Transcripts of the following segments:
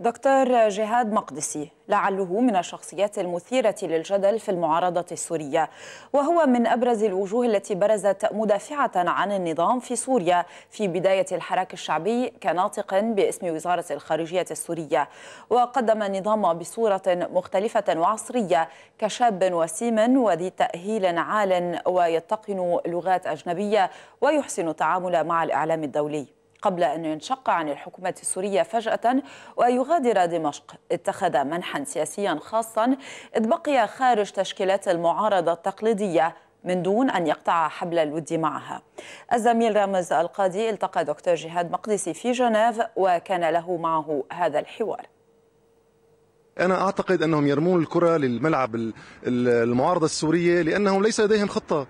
دكتور جهاد مقدسي لعله من الشخصيات المثيرة للجدل في المعارضة السورية وهو من أبرز الوجوه التي برزت مدافعة عن النظام في سوريا في بداية الحراك الشعبي كناطق باسم وزارة الخارجية السورية وقدم النظام بصورة مختلفة وعصرية كشاب وسيم وذي تأهيل عال ويتقن لغات أجنبية ويحسن التعامل مع الإعلام الدولي قبل أن ينشق عن الحكومة السورية فجأة ويغادر دمشق اتخذ منحا سياسيا خاصا إذ بقي خارج تشكيلات المعارضة التقليدية من دون أن يقطع حبل الود معها الزميل رامز القاضي التقى دكتور جهاد مقدسي في جنيف وكان له معه هذا الحوار انا اعتقد انهم يرمون الكره للملعب المعارضه السوريه لانهم ليس لديهم خطه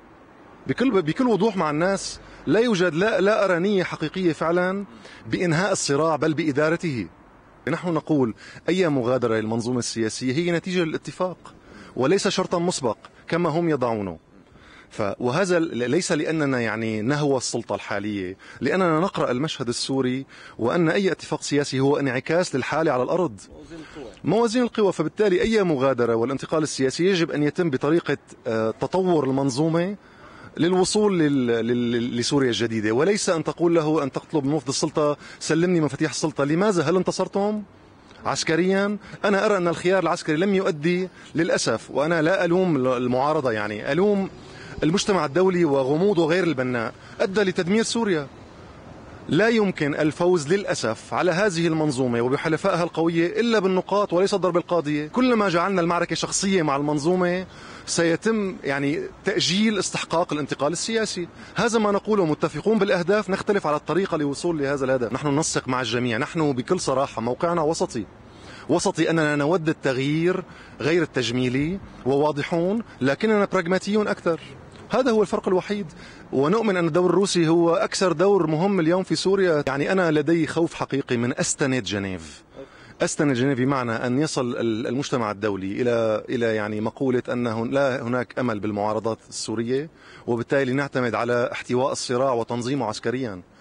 بكل بكل وضوح مع الناس لا يوجد لا, لا أرانية حقيقية فعلا بإنهاء الصراع بل بإدارته نحن نقول أي مغادرة للمنظومة السياسية هي نتيجة للاتفاق وليس شرطا مسبق كما هم يضعونه ف وهذا ليس لاننا يعني نهوى السلطه الحاليه، لاننا نقرا المشهد السوري وان اي اتفاق سياسي هو انعكاس للحاله على الارض. موازين القوى. موازين القوى فبالتالي اي مغادره والانتقال السياسي يجب ان يتم بطريقه آه، تطور المنظومه للوصول لسوريا الجديدة وليس أن تقول له أن تطلب من وفد السلطة سلمني مفاتيح السلطة لماذا هل انتصرتم؟ عسكريا أنا أرى أن الخيار العسكري لم يؤدي للأسف وأنا لا ألوم المعارضة يعني ألوم المجتمع الدولي وغموضه غير البناء أدى لتدمير سوريا لا يمكن الفوز للأسف على هذه المنظومة وبحلفائها القوية إلا بالنقاط وليس الضرب القاضية كلما جعلنا المعركة شخصية مع المنظومة سيتم يعني تأجيل استحقاق الانتقال السياسي هذا ما نقوله متفقون بالأهداف نختلف على الطريقة للوصول لهذا الهدف نحن ننسق مع الجميع نحن بكل صراحة موقعنا وسطي وسطي أننا نود التغيير غير التجميلي وواضحون لكننا براغماتيون أكثر هذا هو الفرق الوحيد ونؤمن أن الدور الروسي هو أكثر دور مهم اليوم في سوريا يعني أنا لدي خوف حقيقي من أستند جنيف استند جنيف بمعنى ان يصل المجتمع الدولي الى الى يعني مقوله انه لا هناك امل بالمعارضات السوريه وبالتالي نعتمد على احتواء الصراع وتنظيمه عسكريا